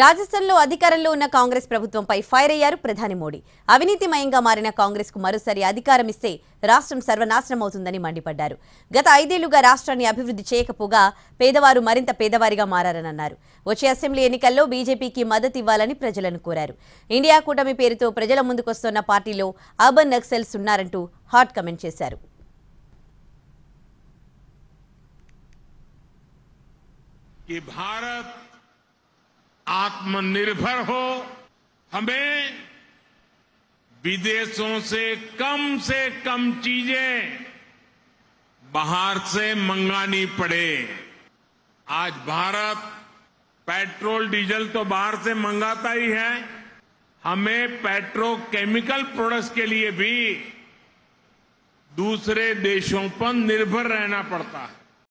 రాజస్థాన్లో అధికారంలో ఉన్న కాంగ్రెస్ ప్రభుత్వంపై ఫైర్ అయ్యారు ప్రధాని మోడీ అవినీతిమయంగా మారిన కాంగ్రెస్కు మరోసారి అధికారం ఇస్తే రాష్ట్రం సర్వనాశనం అవుతుందని మండిపడ్డారు గత ఐదేళ్లుగా రాష్ట్రాన్ని అభివృద్ధి చేయకపోగా పేదవారు మరింత పేదవారిగా మారారనన్నారు వచ్చే అసెంబ్లీ ఎన్నికల్లో బీజేపీకి మద్దతు ఇవ్వాలని ప్రజలను కోరారు ఇండియా కూటమి పేరుతో ప్రజల ముందుకొస్తున్న పార్టీలో అర్బన్ నక్సల్స్ ఉన్నారంటూ హాట్ కమెంట్ చేశారు భారత్ आत्मनिर्भर हो हमें विदेशों से कम से कम चीजें बाहर से मंगानी पड़े आज भारत पेट्रोल डीजल तो बाहर से मंगाता ही है हमें पेट्रोकेमिकल प्रोडक्ट्स के लिए भी दूसरे देशों पर निर्भर रहना पड़ता है